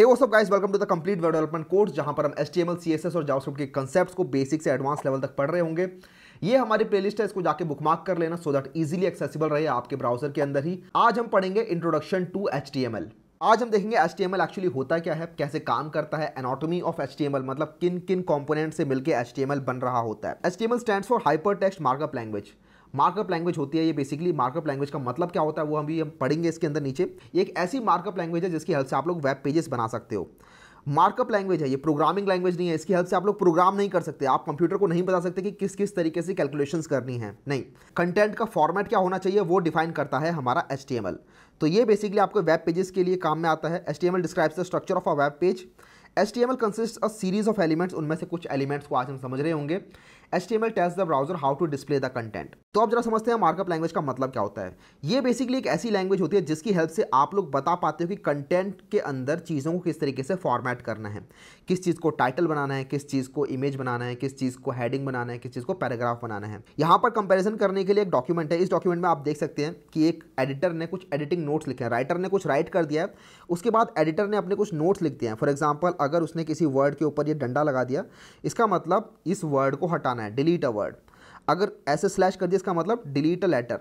हे वो सब guys welcome to the complete web development course जहां पर हम H T M L C S S और जावास्क्रिप्ट के कंसेप्ट को बेसिक से एडवांस लेवल तक पढ़ रहे होंगे ये हमारी प्लेलिस्ट है इसको जाके बुकमार्क कर लेना सो दैट इजीली एक्सेसिबल रहे आपके ब्राउजर के अंदर ही आज हम पढ़ेंगे introduction to H T M L आज हम देखेंगे H T M L actually होता क्या है कैसे काम करता है anatomy of H T M L मतलब किन किन कॉम्पोनेंट से मिलकर एच टी एम एल बन रहा होता है H T M L stand for hypertext markup language markup language होती है ये बेसिकली मार्कअप लैंग्वेज का मतलब क्या होता है वो हम भी हम पढ़ेंगे इसके अंदर नीचे एक ऐसी मार्कअप लैंग्वेज है जिसकी हेल्प से आप लोग वेब पेजेस बना सकते हो मार्कअप लैंग्वेज है ये प्रोग्रामिंग लैंग्वेज नहीं है इसकी हेल्प से आप लोग प्रोग्राम नहीं कर सकते आप कंप्यूटर को नहीं बता सकते कि किस किस तरीके से कैलकुलेशंस करनी है नहीं कंटेंट का फॉर्मेट क्या होना चाहिए वो डिफाइन करता है हमारा एच तो ये बेसिकली आपको वेब पेजेस के लिए काम में आता है H T describes the structure of a web page H T M L consist a series of elements उनमें से कुछ एलिमेंट्स को आज हम समझ रहे होंगे H T M L test the browser how to display the content तो आप जरा समझते हैं मार्कअप लैंग्वेज का मतलब क्या होता है ये बेसिकली एक ऐसी लैंग्वेज होती है जिसकी हेल्प से आप लोग बता पाते हो कि कंटेंट के अंदर चीज़ों को किस तरीके से फॉर्मेट करना है किस चीज़ को टाइटल बनाना है किस चीज़ को इमेज बनाना है किस चीज़ को हेडिंग बनाना है किस चीज़ को पैराग्राफ बनाना है यहाँ पर कंपेरिजन करने के लिए एक डॉक्यूमेंट है इस डॉक्यूमेंट में आप देख सकते हैं कि एक एडिटर ने कुछ एडिटिंग नोट्स लिखे हैं राइटर ने कुछ राइट कर दिया है उसके बाद एडिटर ने अपने कुछ नोट्स लिख दिए हैं फॉर एग्जाम्पल अगर उसने किसी वर्ड के ऊपर ये डंडा लगा दिया इसका मतलब इस वर्ड को हटाना है डिलीट अ वर्ड अगर ऐसे स्लैश कर दिया इसका मतलब डिलीट अ लेटर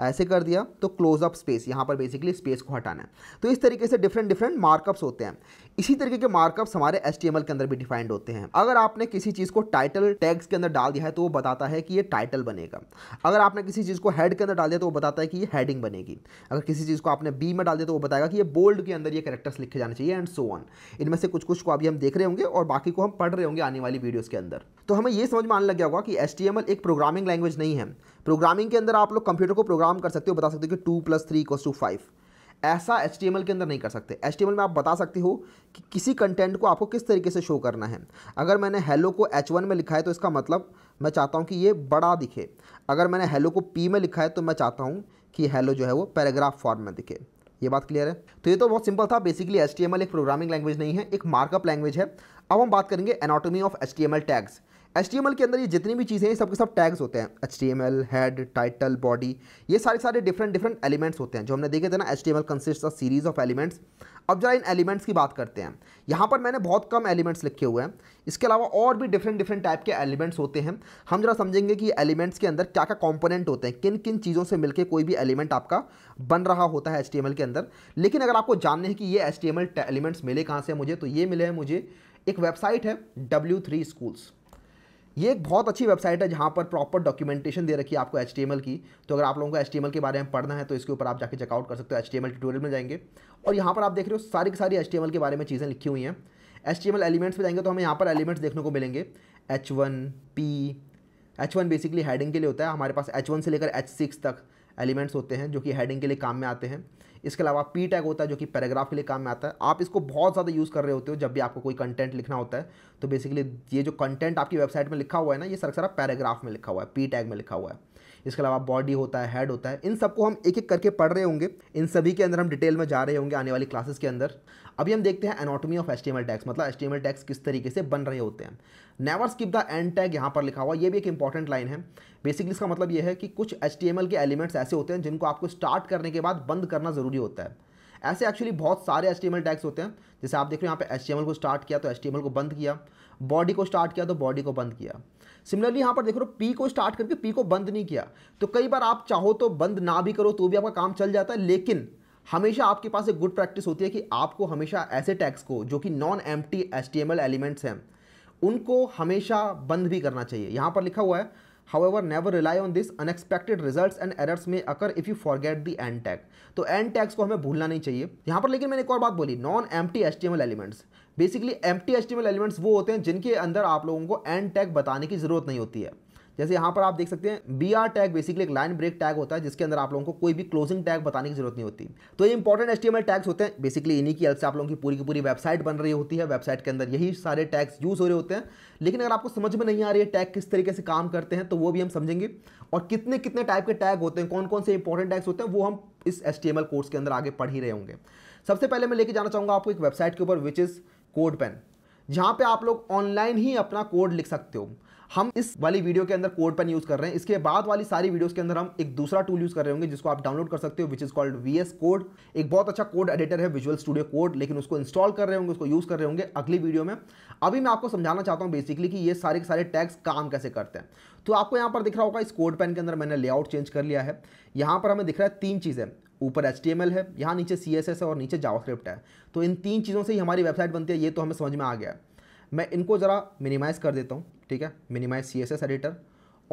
ऐसे कर दिया तो क्लोजअप स्पेस यहाँ पर बेसिकली स्पेस को हटाना है तो इस तरीके से डिफरेंट डिफरेंट मार्कअप्स होते हैं इसी तरीके के मार्कअप्स हमारे एस के अंदर भी डिफाइंड होते हैं अगर आपने किसी चीज़ को टाइटल टैग्स के अंदर डाल दिया है तो वो बताता है कि ये टाइटल बनेगा अगर आपने किसी चीज़ को हेड के अंदर डाल दिया तो वो बताता है कि ये हेडिंग बनेगी अगर किसी चीज़ को आपने बी में डाल दिया तो वो बताएगा कि ये बोल्ड के अंदर ये करेक्टर्स लिखे जाने चाहिए एंड सो ऑन इनमें से कुछ कुछ को अभी हम देख रहे होंगे और बाकी को हम पढ़ रहे होंगे आने वाली वीडियोज़ के अंदर तो हमें यह समझ में आने लग गया होगा कि एस एक प्रोग्रामिंग लैंग्वेज नहीं है प्रोग्रामिंग के अंदर आप लोग कंप्यूटर को प्रोग्राम कर सकते हो बता सकते हो कि two plus three equal to five ऐसा एच के अंदर नहीं कर सकते एच में आप बता सकते हो कि किसी कंटेंट को आपको किस तरीके से शो करना है अगर मैंने हेलो को एच में लिखा है तो इसका मतलब मैं चाहता हूँ कि ये बड़ा दिखे अगर मैंने हेलो को पी में लिखा है तो मैं चाहता हूँ कि हेलो जो है वो पैराग्राफ फॉर्म में दिखे ये बात क्लियर है तो ये तो बहुत सिंपल था बेसिकली एच एक प्रोग्रामिंग लैंग्वेज नहीं है एक मार्कअप लैंग्वेज है अब हम बात करेंगे anatomy of H tags H के अंदर ये जितनी भी चीज़ें हैं सबके सब टैग्स होते हैं एच हेड टाइटल बॉडी ये सारे सारे डिफरेंट डिफरेंट एलिमेंट्स होते हैं जो हमने देखे थे ना H T consist of series of elements अब जरा इन एलिमेंट्स की बात करते हैं यहाँ पर मैंने बहुत कम एलिमेंट्स लिखे हुए हैं इसके अलावा और भी डिफरेंट डिफरेंट टाइप के एलिमेंट्स होते हैं हम जरा समझेंगे कि एलिमेंट्स के अंदर क्या क्या कॉम्पोनेंट होते हैं किन किन चीज़ों से मिलकर कोई भी एलिमेंट आपका बन रहा होता है एच के अंदर लेकिन अगर आपको जानने हैं कि ये एच एलिमेंट्स मिले कहाँ से मुझे तो ये मिले हैं मुझे एक वेबसाइट है डब्ल्यू थ्री स्कूल्स ये एक बहुत अच्छी वेबसाइट है जहाँ पर प्रॉपर डॉक्यूमेंटेशन दे रखी है आपको एच की तो अगर आप लोगों को एच के बारे में पढ़ना है तो इसके ऊपर आप जाकर चेकआउट कर सकते हो एच ट्यूटोरियल में जाएंगे और यहाँ पर आप देख रहे हो सारी की सारी एच के बारे में चीज़ें लिखी हुई हैं एच एलिमेंट्स में जाएंगे तो हमें यहाँ पर एलिमेंट्स देखने को मिलेंगे H one P H one basically heading के लिए होता है हमारे पास एच वन से लेकर एच सिक्स तक एलिमेंट्स होते हैं जो कि हेडिंग के लिए काम में आते हैं इसके अलावा पी टैग होता है जो कि पैराग्राफ के लिए काम में आता है आप इसको बहुत ज़्यादा यूज़ कर रहे होते हो जब भी आपको कोई कंटेंट लिखना होता है तो बेसिकली ये जो कंटेंट आपकी वेबसाइट में लिखा हुआ है ना ये सर सारा पैराग्राफ में लिखा हुआ है पी टैग में लिखा हुआ है इसके अलावा बॉडी होता है हेड होता है इन सबको हम एक एक करके पढ़ रहे होंगे इन सभी के अंदर हम डिटेल में जा रहे होंगे आने वाली क्लासेस के अंदर अभी हम देखते हैं एनाटॉमी ऑफ एस्टीमल टैक्स मतलब एस टैक्स किस तरीके से बन रहे होते हैं never skip the end tag यहाँ पर लिखा हुआ ये भी एक इंपॉर्टेंट लाइन है बेसिकली इसका मतलब ये है कि कुछ एच के एलिमेंट्स ऐसे होते हैं जिनको आपको स्टार्ट करने के बाद बंद करना ज़रूरी होता है ऐसे एक्चुअली बहुत सारे एच टैग्स होते हैं जैसे आप देख रहे हो यहाँ पे एच को स्टार्ट किया तो एच को बंद किया बॉडी को स्टार्ट किया तो बॉडी को बंद किया सिमिलरली यहाँ पर देख रहे हो पी तो को स्टार्ट करके पी को बंद नहीं किया तो कई बार आप चाहो तो बंद ना भी करो तो भी आपका काम चल जाता है लेकिन हमेशा आपके पास एक गुड प्रैक्टिस होती है कि आपको हमेशा ऐसे टैक्स को जो कि नॉन एम टी एलिमेंट्स हैं उनको हमेशा बंद भी करना चाहिए यहाँ पर लिखा हुआ है how However, never rely on this. Unexpected result and errors में occur if you forget the end tag. तो एंड end को हमें भूलना नहीं चाहिए यहाँ पर लेकिन मैंने एक और बात बोली non empty H T M L elements basically empty H T M L elements वो होते हैं जिनके अंदर आप लोगों को एंड टैग बताने की जरूरत नहीं होती है जैसे यहाँ पर आप देख सकते हैं बी आर टैग बेसिकली एक लाइन ब्रेक टैग होता है जिसके अंदर आप लोगों को कोई भी क्लोजिंग टैग बताने की जरूरत नहीं होती तो ये इंपॉर्टेंट एस टैग्स होते हैं बेसिकली इन्हीं की हेल्प से आप लोगों की पूरी की पूरी वेबसाइट बन रही होती है वेबसाइट के अंदर यही सारे टैग्स यूज हो रहे होते हैं लेकिन अगर आपको समझ में नहीं आ रही है टैग किस तरीके से काम करते हैं तो वो भी हम समझेंगे और कितने कितने टाइप के टैग होते हैं कौन कौन से इंपॉर्टेंट टैग्स होते हैं वो हम इस एस कोर्स के अंदर आगे पढ़ ही रहे होंगे सबसे पहले मैं लेके जाना चाहूँगा आपको एक वेबसाइट के ऊपर विच इज़ कोड पेन जहाँ पे आप लोग ऑनलाइन ही अपना कोड लिख सकते हो हम इस वाली वीडियो के अंदर कोड पेन यूज कर रहे हैं इसके बाद वाली सारी वीडियोस के अंदर हम एक दूसरा टूल यूज कर रहे होंगे जिसको आप डाउनलोड कर सकते हो which is called V code एक बहुत अच्छा कोड एडिटर है विजुअल स्टूडियो कोड लेकिन उसको इंस्टॉल कर रहे होंगे उसको यूज कर रहे होंगे अगली वीडियो में अभी मैं आपको समझाना चाहता हूँ बेसिकली कि ये सारे के सारे टैक्स काम कैसे करते हैं तो आपको यहाँ पर दिख रहा होगा इस कोड पेन के अंदर मैंने लेआउट चेंज कर लिया है यहाँ पर हमें दिख रहा है तीन चीज़ें ऊपर एच है यहाँ नीचे सी है और नीचे जावास्क्रिप्ट है तो इन तीन चीज़ों से ही हमारी वेबसाइट बनती है ये तो हमें समझ में आ गया है मैं इनको ज़रा मिनिमाइज़ कर देता हूँ ठीक है मिनिमाइज सी एडिटर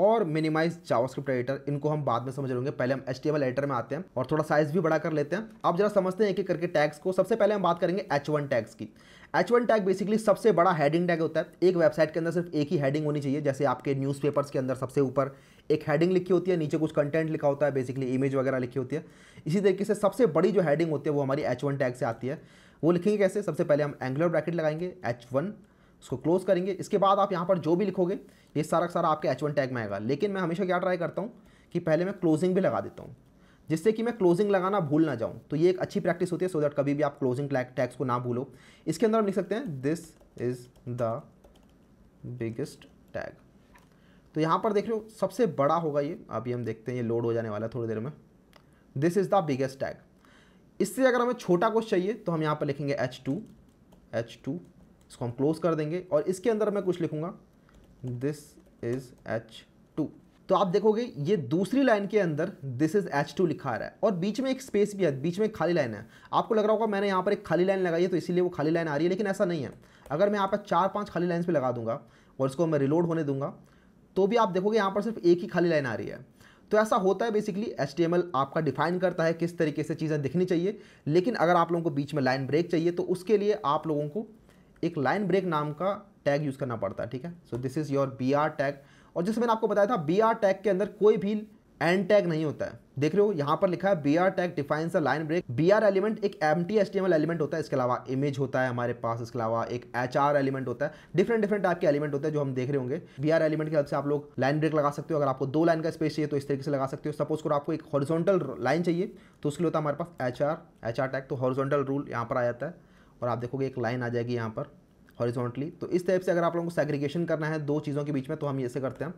और मिनिमाइज जावास्क्रिप्ट एडिटर इनको हम बाद में समझ लेंगे पहले हम एच एडिटर में आते हैं और थोड़ा साइज भी बड़ा कर लेते हैं आप जरा समझते हैं एक एक करके टैग्स को सबसे पहले हम बात करेंगे एच वन टैग्स की एच वन टैग बेसिकली सबसे बड़ा हैडिंग टैग होता है एक वेबसाइट के अंदर सिर्फ एक ही हैडिंग होनी चाहिए जैसे आपके न्यूज़पेपर्स के अंदर सबसे ऊपर एक हैडिंग लिखी होती है नीचे कुछ कंटेंट लिखा होता है बेसिकली इमेज वगैरह लिखी होती है इसी तरीके से सबसे बड़ी जो हैडिंग होती है वो हमारी एच वन टैग से आती है वो लिखेंगे कैसे सबसे पहले हम एंगुलर ब्रैकेट लगाएंगे एच वन उसको क्लोज करेंगे इसके बाद आप यहाँ पर जो भी लिखोगे ये सारा सारा आपके एच टैग में आएगा लेकिन मैं हमेशा क्या ट्राई करता हूँ कि पहले मैं क्लोजिंग भी लगा देता हूँ जिससे कि मैं क्लोजिंग लगाना भूल ना जाऊँ तो ये एक अच्छी प्रैक्टिस होती है सो दैट कभी भी आप क्लोजिंग टैग्स को ना भूलो इसके अंदर हम लिख सकते हैं this is the biggest tag तो यहाँ पर देख लो सबसे बड़ा होगा ये अभी हम देखते हैं ये लोड हो जाने वाला है थोड़ी देर में this is the biggest tag इससे अगर हमें छोटा कुछ चाहिए तो हम यहाँ पर लिखेंगे एच टू एच टू इसको हम क्लोज कर देंगे और इसके अंदर मैं कुछ लिखूंगा दिस इज़ एच टू तो आप देखोगे ये दूसरी लाइन के अंदर दिस इज एच टू लिखा रहा है और बीच में एक स्पेस भी है बीच में एक खाली लाइन है आपको लग रहा होगा मैंने यहाँ पर एक खाली लाइन लगाई है तो इसीलिए वो खाली लाइन आ रही है लेकिन ऐसा नहीं है अगर मैं यहाँ पर चार पाँच खाली लाइन्स पर लगा दूंगा और इसको मैं रिलोड होने दूंगा तो भी आप देखोगे यहाँ पर सिर्फ एक ही खाली लाइन आ रही है तो ऐसा होता है बेसिकली एच आपका डिफाइन करता है किस तरीके से चीज़ें दिखनी चाहिए लेकिन अगर आप लोगों को बीच में लाइन ब्रेक चाहिए तो उसके लिए आप लोगों को एक लाइन ब्रेक नाम का टैग यूज़ करना पड़ता है ठीक है so this is your B R tag और जैसे मैंने आपको बताया था बी आर टैग के अंदर कोई भी एन टैग नहीं होता है देख रहे हो यहाँ पर लिखा है B R tag defines a line break B R element एक empty H T M L element होता है इसके अलावा इमेज होता है हमारे पास इसके अलावा एक एच आर एलिमेंट होता है डिफरेंट डिफरेंट टाइप के एलिमेंट होते हैं जो हम देख रहे होंगे बी आर एलिमेंट के हिसाब से आप लोग लाइन ब्रेक लगा सकते हो अगर आपको दो लाइन का स्पेस चाहिए तो इस तरीके से लगा सकते हो सपोज करो आपको एक हॉरिजॉन्टल लाइन चाहिए तो उसके लिए होता है हमारे पास H R H R tag तो हॉरिजॉन्टल रूल यहाँ पर आ जाता है और आप देखोगे एक लाइन आ जाएगी यहाँ पर हॉरिजॉन्टली तो इस टाइप से अगर आप लोगों को सेग्रीगेशन करना है दो चीज़ों के बीच में तो हम ऐसे करते हैं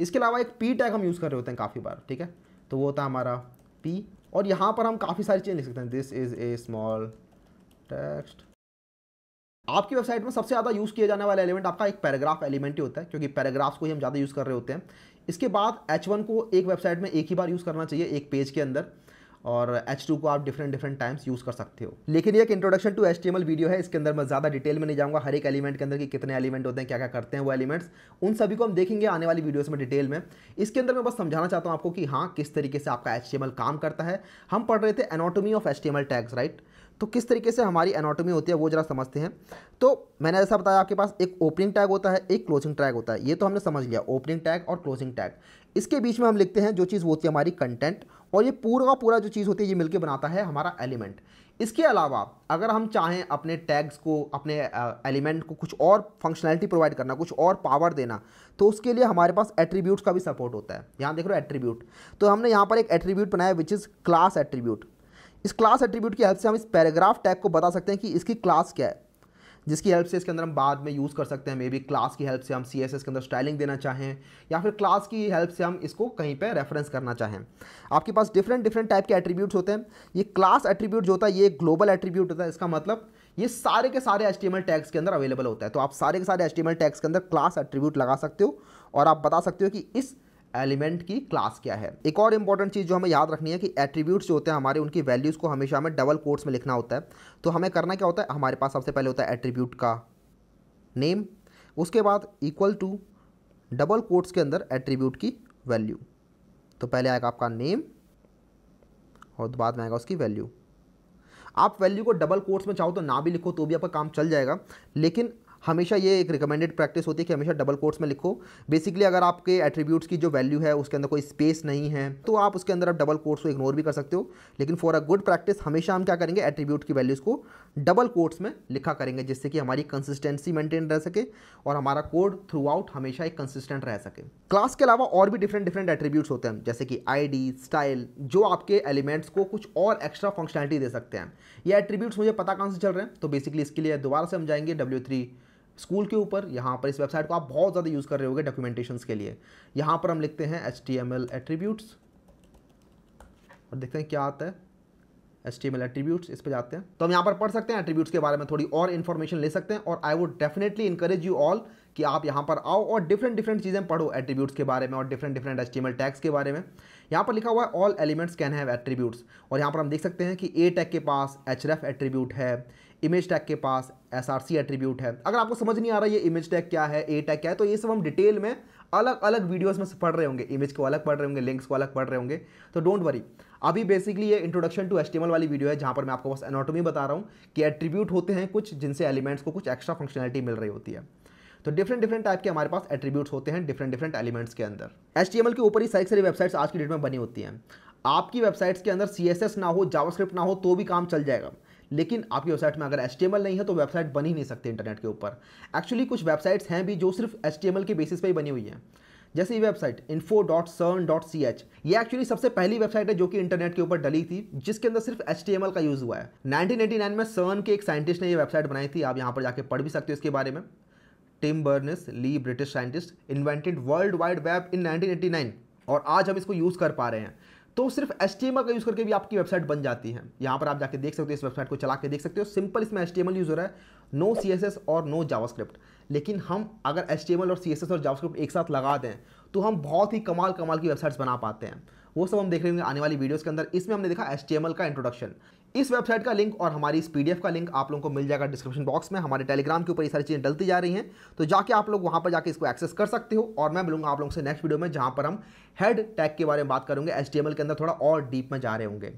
इसके अलावा एक पी टैग हम यूज़ कर रहे होते हैं काफ़ी बार ठीक है तो वो होता है हमारा पी और यहाँ पर हम काफ़ी सारी चीज़ें लिख सकते हैं this is a small text आपकी वेबसाइट में सबसे ज़्यादा यूज़ किया जाने वाला एलिमेंट आपका एक पैराग्राफ एलिमेंट ही होता है क्योंकि पैराग्राफ्स को ही हम ज़्यादा यूज़ कर रहे होते हैं इसके बाद एच वन को एक वेबसाइट में एक ही बार यूज़ करना चाहिए एक पेज के अंदर और H2 को आप डिफरेंट डिफरेंट टाइम्स यूज़ कर सकते हो लेकिन ये एक इंट्रोडक्शन टू एच वीडियो है इसके अंदर मैं ज़्यादा डिटेल में नहीं जाऊँगा हर एक एलिमेंट के अंदर कि कितने एलिमेंट होते हैं क्या क्या करते हैं वो एलिमेंट्स उन सभी को हम देखेंगे आने वाली वीडियोज़ में डिटेल में इसके अंदर मैं बस समझाना चाहता हूँ आपको कि हाँ किस तरीके से आपका एच काम करता है हम पढ़ रहे थे anatomy of H tags right तो किस तरीके से हमारी एनाटॉमी होती है वो जरा समझते हैं तो मैंने ऐसा बताया आपके पास एक ओपनिंग टैग होता है एक क्लोजिंग टैग होता है ये तो हमने समझ लिया ओपनिंग टैग और क्लोजिंग टैग इसके बीच में हम लिखते हैं जो चीज़ होती है हमारी कंटेंट और ये पूरा का पूरा जो चीज़ होती है ये मिलकर बनाता है हमारा एलिमेंट इसके अलावा अगर हम चाहें अपने टैग्स को अपने एलिमेंट को कुछ और फंक्शनैलिटी प्रोवाइड करना कुछ और पावर देना तो उसके लिए हमारे पास एट्रीब्यूट्स का भी सपोर्ट होता है यहाँ देख रहे हो एट्रीब्यूट तो हमने यहाँ पर एक एट्रीब्यूट बनाया विच इज़ क्लास एट्रीब्यूट इस क्लास एट्रीब्यूट की हेल्प से हम इस पैराग्राफ टैग को बता सकते हैं कि इसकी क्लास क्या है जिसकी हेल्प से इसके अंदर हम बाद में यूज़ कर सकते हैं मे बी क्लास की हेल्प से हम सी के अंदर स्टाइलिंग देना चाहें या फिर क्लास की हेल्प से हम इसको कहीं पर रेफरेंस करना चाहें आपके पास डिफरेंट डिफरेंट टाइप के एट्रीब्यूट्स होते हैं ये क्लास एट्रीब्यूट जो होता है ये ग्लोबल एट्रीब्यूट होता है इसका मतलब ये सारे के सारे एच टैक्स के अंदर अवेलेबल होता है तो आप सारे के सारे एच टैक्स के अंदर क्लास एट्रीब्यूट लगा सकते हो और आप बता सकते हो कि इस एलिमेंट की क्लास क्या है एक और इंपॉर्टेंट चीज़ जो हमें याद रखनी है कि एट्रीब्यूट्स जो होते हैं हमारे उनकी वैल्यूज़ को हमेशा हमें डबल कोर्ट्स में लिखना होता है तो हमें करना क्या होता है हमारे पास सबसे पहले होता है एट्रीब्यूट का नेम उसके बाद इक्वल टू डबल कोर्ट्स के अंदर एट्रीब्यूट की वैल्यू तो पहले आएगा आपका नेम और बाद में आएगा उसकी वैल्यू आप वैल्यू को डबल कोर्ट्स में चाहो तो ना भी लिखो तो भी आपका काम चल जाएगा लेकिन हमेशा ये एक रिकमेंडेड प्रैक्टिस होती है कि हमेशा डबल कोर्ट्स में लिखो बेसिकली अगर आपके एट्रीब्यूट्स की जो वैल्यू है उसके अंदर कोई स्पेस नहीं है तो आप उसके अंदर आप डबल कोर्ट्स को इग्नोर भी कर सकते हो लेकिन फॉर अ गुड प्रैक्टिस हमेशा हम क्या करेंगे एट्रीब्यूट की वैल्यूज़ को डबल कोर्ट्स में लिखा करेंगे जिससे कि हमारी कंसिस्टेंसी मेंटेन रह सके और हमारा कोड थ्रू आउट हमेशा एक कंसिस्टेंट रह सके क्लास के अलावा और भी डिफरेंट डिफरेंट एट्रीब्यूट्स होते हैं जैसे कि आई स्टाइल जो आपके एलिमेंट्स को कुछ और एक्स्ट्रा फंक्शनैलिटी दे सकते हैं ये एट्रीब्यूट्स मुझे पता कहाँ से चल रहे हैं तो बेसिकली इसके लिए दोबारा से हम जाएंगे डब्ल्यू थ्री स्कूल के ऊपर यहाँ पर इस वेबसाइट को आप बहुत ज़्यादा यूज़ कर रहे होगे डॉक्यूमेंटेशंस के लिए यहाँ पर हम लिखते हैं H T M L attributes और देखते हैं क्या आता है H T M L attributes इस पर जाते हैं तो हम यहाँ पर पढ़ सकते हैं एट्रीब्यूट्स के बारे में थोड़ी और इन्फॉर्मेशन ले सकते हैं और I would definitely encourage you all कि आप यहाँ पर आओ और डिफरेंट डिफरेंट चीज़ें पढ़ो एट्रीब्यूट्स के बारे में और different different H T M L tags के बारे में यहाँ पर लिखा हुआ है all elements can have attributes और यहाँ पर हम देख सकते हैं कि ए टैग के पास एच एट्रीब्यूट है इमेज टैग के पास एस एट्रीब्यूट है अगर आपको समझ नहीं आ रहा ये इमेज टैग क्या है ए टैग क्या है तो ये सब हम डिटेल में अलग अलग वीडियोस में पढ़ रहे होंगे इमेज को अलग पढ़ रहे होंगे लिंक्स को अलग पढ़ रहे होंगे तो डोंट वरी अभी बेसिकली ये इंट्रोडक्शन टू एस्टिमल वाली वीडियो है जहाँ पर मैं आपको बस एनाटोमी बता रहा हूँ कि एट्रीब्यूट होते हैं कुछ जिनसे एलिमेंट्स को कुछ एक्स्ट्रा फंक्शनलिटी मिल रही होती है तो डिफरेंट डिफरेंट टाइप के हमारे पास एट्रीब्यूट्स होते हैं डिफरेंट डिफरेंट एलिमेंट्स के अंदर एच के ऊपर ही सारी सारी वेबसाइट्स आज की डेट में बनी होती हैं आपकी वेबसाइट्स के अंदर सी ना हो जावास्क्रिप्ट ना हो तो भी काम चल जाएगा लेकिन आपकी वेबसाइट में अगर एच नहीं है तो वेबसाइट बन ही नहीं सकती इंटरनेट के ऊपर एक्चुअली कुछ वेबसाइट्स हैं भी जो सिर्फ एच के बेसिस पर ही बनी हुई हैं जैसे ये website info dot CERN dot C H ये एक्चुअली सबसे पहली वेबसाइट है जो कि इंटरनेट के ऊपर डली थी जिसके अंदर सिर्फ एच का यूज़ हुआ है नाइन में सर्न के एक साइंटिस्ट ने ये वेबसाइट बनाई थी आप यहाँ पर जाके पढ़ भी सकते हो इसके बारे में Tim Berners Lee British scientist invented World Wide Web in 1989 और आज हम इसको यूज़ कर पा रहे हैं तो सिर्फ एस का यूज़ करके भी आपकी वेबसाइट बन जाती है यहाँ पर आप जाके देख सकते हो इस वेबसाइट को चला के देख सकते हो सिंपल इसमें एच यूज़ हो रहा है नो सी और नो जावास्क्रिप्ट लेकिन हम अगर एस और सी और जावास्क्रिप्ट एक साथ लगा दें तो हम बहुत ही कमाल कमाल की वेबसाइट्स बना पाते हैं वो सब हम देख रहे हैं आने वाली वीडियोस के अंदर इसमें हमने देखा एस का इंट्रोडक्शन इस वेबसाइट का लिंक और हमारी इस पीडीएफ का लिंक आप लोगों को मिल जाएगा डिस्क्रिप्शन बॉक्स में हमारे टेलीग्राम के ऊपर ये सारी चीज़ें डलती जा रही हैं तो जाके आप लोग वहाँ पर जाके इसको एक्सेस कर सकते हो और मैं मिलूंगा आप लोगों से नेक्स्ट वीडियो में जहाँ पर हम हेड टैग के बारे में बात करेंगे एच के अंदर थोड़ा और डीप में जा रहे होंगे